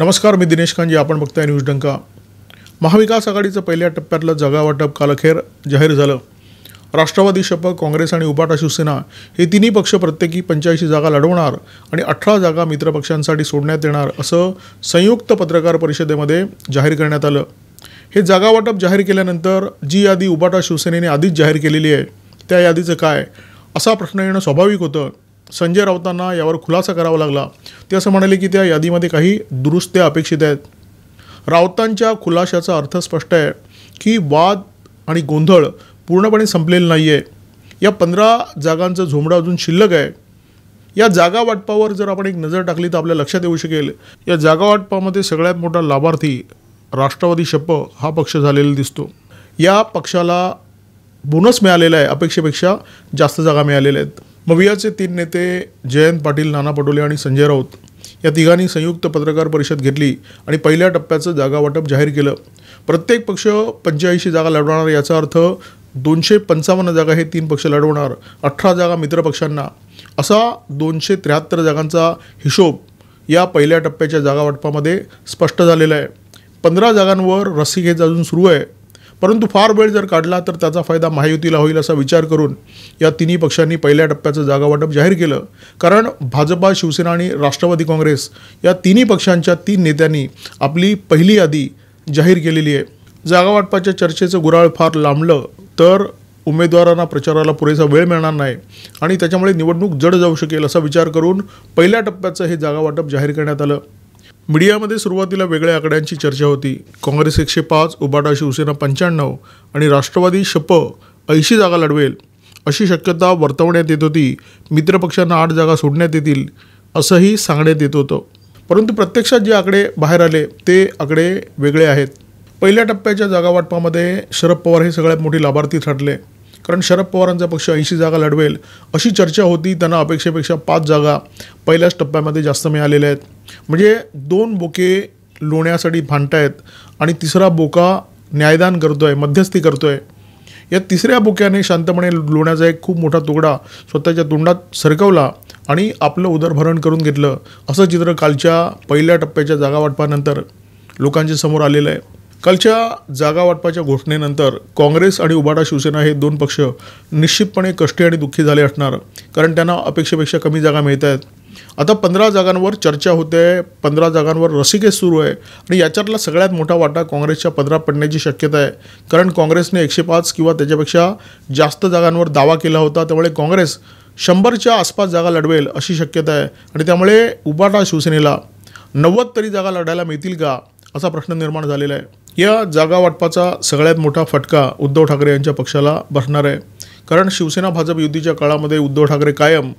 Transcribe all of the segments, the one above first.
नमस्कार मी दिनेश कांजी आपण बघताय न्यूज डंका महाविकास आघाडीचं पहिल्या टप्प्यातलं जागावाटप काल जाहीर झालं राष्ट्रवादी शपक काँग्रेस आणि उपाटा शिवसेना हे तिन्ही पक्ष प्रत्येकी पंच्याऐंशी जागा लढवणार आणि अठरा जागा मित्रपक्षांसाठी सोडण्यात येणार असं संयुक्त पत्रकार परिषदेमध्ये जाहीर करण्यात आलं हे जागावाटप जाहीर केल्यानंतर जी यादी उबाटा शिवसेनेने आधीच जाहीर केलेली आहे त्या यादीचं काय असा प्रश्न येणं स्वाभाविक होतं संजय राऊतांना यावर खुलासा करावा लागला ते असं म्हणाले की त्या यादीमध्ये काही दुरुस्त्या अपेक्षित आहेत राऊतांच्या खुलाशाचा अर्थ स्पष्ट आहे की वाद आणि गोंधळ पूर्णपणे संपलेला नाही आहे या पंधरा जागांचं झोमडं अजून शिल्लक आहे या जागा वाटपावर जर आपण एक नजर टाकली तर आपल्या लक्षात येऊ शकेल या जागा वाटपामध्ये सगळ्यात मोठा लाभार्थी राष्ट्रवादी शप हा पक्ष झालेला दिसतो या पक्षाला बोनस मिळालेला आहे अपेक्षेपेक्षा जास्त जागा मिळालेल्या आहेत मवियाचे तीन नेते जयंत पाटील नाना पटोले आणि संजय राऊत या तिघांनी संयुक्त पत्रकार परिषद घेतली आणि पहिल्या टप्प्याचं जागा वाटप जाहीर केलं प्रत्येक पक्ष पंच्याऐंशी जागा लढवणार याचा अर्थ दोनशे पंचावन्न जागा हे तीन पक्ष लढवणार अठरा जागा मित्रपक्षांना असा दोनशे त्र्याहत्तर जागांचा हिशोब या पहिल्या टप्प्याच्या जागावाटपामध्ये स्पष्ट झालेला आहे पंधरा जागांवर रस्सीखेच अजून सुरू आहे परंतु फार वेळ जर काढला तर त्याचा फायदा महायुतीला होईल असा विचार करून या तिन्ही पक्षांनी पहिल्या टप्प्याचं जागावाटप जाहीर केलं कारण भाजपा शिवसेना आणि राष्ट्रवादी काँग्रेस या तिन्ही पक्षांच्या तीन नेत्यांनी आपली पहिली यादी जाहीर केलेली आहे जागावाटपाच्या चर्चेचं गुराळ फार लांबलं तर उमेदवारांना प्रचाराला पुरेसा वेळ मिळणार नाही आणि त्याच्यामुळे निवडणूक जड जाऊ शकेल असा विचार करून पहिल्या टप्प्याचं हे जागावाटप जाहीर करण्यात आलं मीडियामध्ये सुरुवातीला वेगळ्या आकड्यांची चर्चा होती काँग्रेस एकशे पाच उबाटा शिवसेना पंच्याण्णव आणि राष्ट्रवादी शप ऐंशी जागा लढवेल अशी शक्यता वर्तवण्यात येत होती मित्रपक्षांना आठ जागा सोडण्यात येतील असंही सांगण्यात येत होतं परंतु प्रत्यक्षात जे आकडे बाहेर आले ते आकडे वेगळे आहेत पहिल्या टप्प्याच्या जागावाटपामध्ये शरद पवार हे सगळ्यात मोठे लाभार्थी ठरले कारण शरद पवारांचा पक्ष ऐंशी जागा लढवेल अशी चर्चा होती त्यांना अपेक्षेपेक्षा पाच जागा पहिल्याच टप्प्यामध्ये जास्त मिळालेल्या आहेत म्हणजे दोन बोके लोण्यासाठी भांडतायत आणि तिसरा बोका न्यायदान करतो आहे मध्यस्थी करतो आहे या तिसऱ्या बोक्याने शांतपणे लोण्याचा एक खूप मोठा तुकडा स्वतःच्या तोंडात सरकवला आणि आपलं उदरभरण करून घेतलं असं चित्र कालच्या पहिल्या टप्प्याच्या जागावाटपानंतर लोकांच्या समोर आलेलं आहे कालच्या जागा वाटपाच्या घोषणेनंतर काँग्रेस आणि उबाटा शिवसेना हे दोन पक्ष निश्चितपणे कष्टी आणि दुःखी झाले असणार कारण त्यांना अपेक्षेपेक्षा कमी जागा मिळत आहेत आता पंधरा जागांवर चर्चा होते पंधरा जागांवर रसिकेच सुरू आहे आणि याच्यातला सगळ्यात मोठा वाटा काँग्रेसच्या पंधरा पडण्याची शक्यता आहे कारण काँग्रेसने एकशे पाच किंवा त्याच्यापेक्षा जास्त जागांवर दावा केला होता त्यामुळे काँग्रेस शंभरच्या आसपास जागा लढवेल अशी शक्यता आहे आणि त्यामुळे उबाटा शिवसेनेला नव्वद तरी जागा लढायला मिळतील का असा प्रश्न निर्माण झालेला आहे या जागा वाटपाचा सगळ्यात मोठा फटका उद्धव ठाकरे यांच्या पक्षाला बसणार आहे कारण शिवसेना भाजप युतीच्या काळामध्ये उद्धव ठाकरे कायम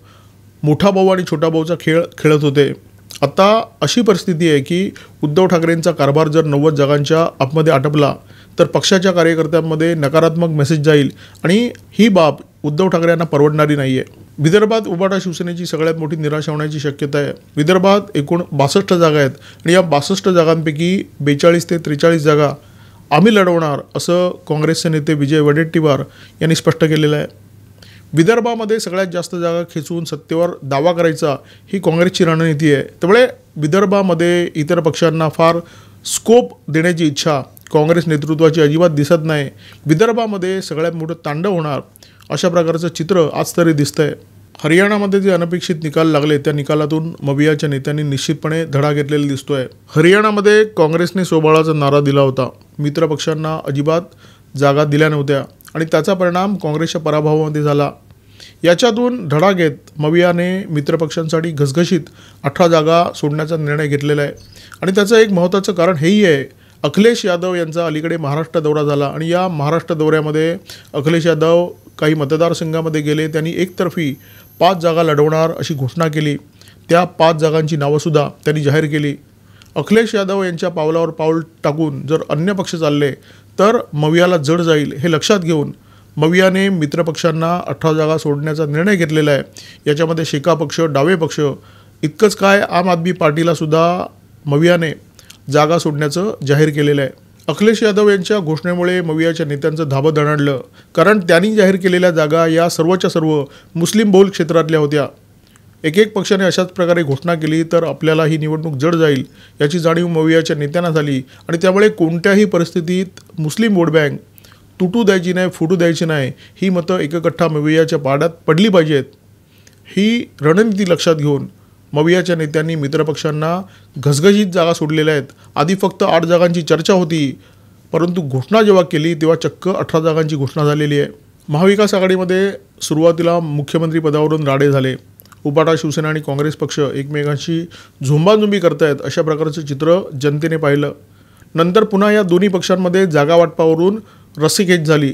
मोठा भाऊ आणि छोटा भाऊचा खेळ खेळत होते आता अशी परिस्थिती आहे की उद्धव ठाकरेंचा कारभार जर नव्वद जागांच्या आतमध्ये आटपला तर पक्षाच्या कार्यकर्त्यांमध्ये नकारात्मक मेसेज जाईल आणि ही बाब उद्धव ठाकरे यांना परवडणारी नाही आहे विदर्भात उभाटा शिवसेनेची सगळ्यात मोठी निराशा होण्याची शक्यता आहे विदर्भात एकूण बासष्ट जागा आहेत आणि या बासष्ट जागांपैकी बेचाळीस ते त्रेचाळीस जागा आम्ही लढवणार असं काँग्रेसचे नेते विजय वडेट्टीवार यांनी स्पष्ट केलेलं आहे विदर्भामध्ये सगळ्यात जास्त जागा खेचून सत्तेवर दावा करायचा ही काँग्रेसची रणनीती आहे त्यामुळे विदर्भामध्ये इतर पक्षांना फार स्कोप देण्याची इच्छा काँग्रेस नेतृत्वाची अजिबात दिसत नाही विदर्भामध्ये सगळ्यात मोठं तांडव होणार अशा प्रकारचं चित्र आज तरी दिसतंय हरियाणामध्ये जे अनपेक्षित निकाल लागले त्या निकालातून मबियाच्या नेत्यांनी निश्चितपणे धडा घेतलेला दिसतो आहे हरियाणामध्ये काँग्रेसने सोबाळाचा नारा दिला होता मित्रपक्षांना अजिबात जागा दिल्या नव्हत्या आणि त्याचा परिणाम काँग्रेसच्या पराभवामध्ये झाला याच्यातून धडा घेत मवियाने मित्रपक्षांसाठी घसघशीत अठरा जागा सोडण्याचा निर्णय घेतलेला आहे आणि त्याचं एक महत्त्वाचं कारण हेही आहे अखिलेश यादव यांचा अलीकडे महाराष्ट्र दौरा झाला आणि या महाराष्ट्र दौऱ्यामध्ये अखिलेश यादव काही मतदारसंघामध्ये गेले त्यांनी एकतर्फी पाच जागा लढवणार अशी घोषणा केली त्या पाच जागांची नावंसुद्धा त्यांनी जाहीर केली अखिलेश यादव यांच्या पावलावर पाऊल टाकून जर अन्य पक्ष चालले तर मवियाला जड जाईल हे लक्षात घेऊन मवियाने मित्रपक्षांना अठरा जागा सोडण्याचा निर्णय घेतलेला आहे याच्यामध्ये शेका पक्ष डावे पक्ष इतकंच काय आम आदमी पार्टीलासुद्धा मवियाने जागा सोडण्याचं जाहीर केलेलं आहे अखिलेश यादव यांच्या घोषणेमुळे मवियाच्या नेत्यांचं धाबं दणाडलं कारण त्यांनी जाहीर केलेल्या जागा या सर्वच्या सर्व मुस्लिम बहुल क्षेत्रातल्या होत्या एक एक पक्षाने अशाच प्रकारे घोषणा केली तर आपल्याला ही निवडणूक जड जाईल याची जाणीव मवियाच्या नेत्यांना झाली आणि त्यामुळे कोणत्याही परिस्थितीत मुस्लिम वोट बँक तुटू द्यायची नाही फुटू द्यायची नाही ही मतं एककठ्ठा मवियाच्या पाड्यात पडली पाहिजेत ही रणनीती लक्षात घेऊन मवियाच्या नेत्यांनी मित्रपक्षांना घसघशीत जागा सोडलेल्या आहेत आधी फक्त आठ जागांची चर्चा होती परंतु घोषणा जेव्हा केली तेव्हा चक्क अठरा जागांची घोषणा झालेली आहे महाविकास आघाडीमध्ये सुरुवातीला मुख्यमंत्री पदावरून राडे झाले उपाटा शिवसेना आणि काँग्रेस पक्ष एकमेकांशी झुंबाझुंबी करतायत अशा प्रकारचं चित्र जनतेने पाहिलं नंतर पुन्हा या दोन्ही पक्षांमध्ये जागावाटपावरून वाटपावरून रस्सीखेच झाली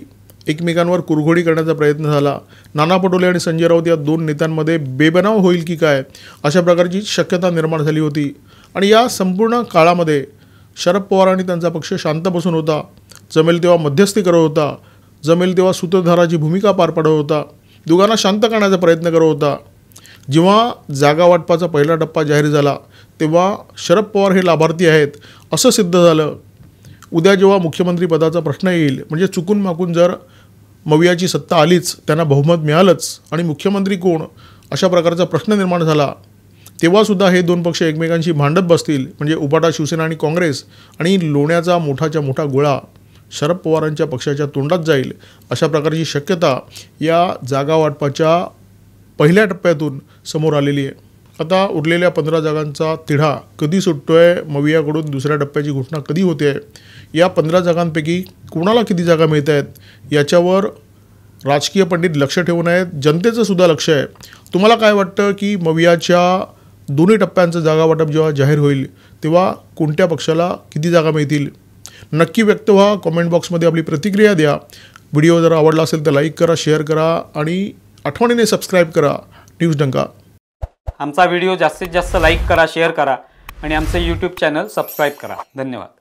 एकमेकांवर कुरघोडी करण्याचा प्रयत्न झाला नाना पटोले आणि संजय राऊत या दोन नेत्यांमध्ये बेबनाव होईल की काय अशा प्रकारची शक्यता निर्माण झाली होती आणि या संपूर्ण काळामध्ये शरद पवार आणि त्यांचा पक्ष शांत बसून होता जमेल तेव्हा मध्यस्थी करत होता जमेल तेव्हा सूत्रधाराची भूमिका पार पाडत होता दोघांना शांत करण्याचा प्रयत्न करत होता जेव्हा जागा वाटपाचा पहिला टप्पा जाहीर झाला तेव्हा शरद पवार हे लाभार्थी आहेत असं सिद्ध झालं उद्या जेव्हा मुख्यमंत्री पदाचा प्रश्न येईल म्हणजे चुकून माकून जर मवियाची सत्ता आलीच त्यांना बहुमत मिळालंच आणि मुख्यमंत्री कोण अशा प्रकारचा प्रश्न निर्माण झाला तेव्हासुद्धा हे दोन पक्ष एकमेकांशी भांडत बसतील म्हणजे उपाटा शिवसेना आणि काँग्रेस आणि लोण्याचा मोठाच्या मोठा गोळा शरद पवारांच्या पक्षाच्या तोंडात जाईल अशा प्रकारची शक्यता या जागा वाटपाच्या पहिल्या टप्प्यातून समोर आलेली आहे आता उरलेल्या पंधरा जागांचा तिढा कधी सुटतो आहे मवियाकडून दुसऱ्या टप्प्याची घोषणा कधी होते या पंधरा जागांपैकी कुणाला किती जागा मिळत आहेत याच्यावर राजकीय पंडित लक्ष ठेवून आहेत जनतेचं सुद्धा लक्ष आहे तुम्हाला काय वाटतं की मवियाच्या दोन्ही टप्प्यांचं जागा वाटप जेव्हा जाहीर होईल तेव्हा कोणत्या पक्षाला किती जागा मिळतील नक्की व्यक्त व्हा कॉमेंट बॉक्समध्ये आपली प्रतिक्रिया द्या व्हिडिओ जर आवडला असेल तर लाईक करा शेअर करा आणि आठवणीने सबस्क्राईब करा न्यूज डंका आमचा व्हिडिओ जास्तीत जास्त लाईक करा शेअर करा आणि आमचं यूट्यूब चॅनल सबस्क्राईब करा धन्यवाद